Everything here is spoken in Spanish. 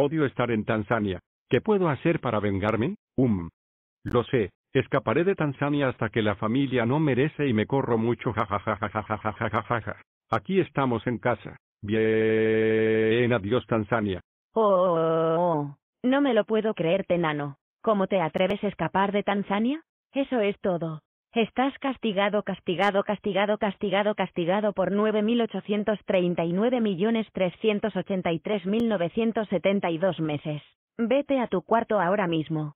Odio estar en Tanzania. ¿Qué puedo hacer para vengarme? Um. Lo sé, escaparé de Tanzania hasta que la familia no merece y me corro mucho. Ja Aquí estamos en casa. Bien, adiós Tanzania. Oh, oh, no me lo puedo creer, Tenano. ¿Cómo te atreves a escapar de Tanzania? Eso es todo. Estás castigado, castigado, castigado, castigado, castigado por 9.839.383.972 meses. Vete a tu cuarto ahora mismo.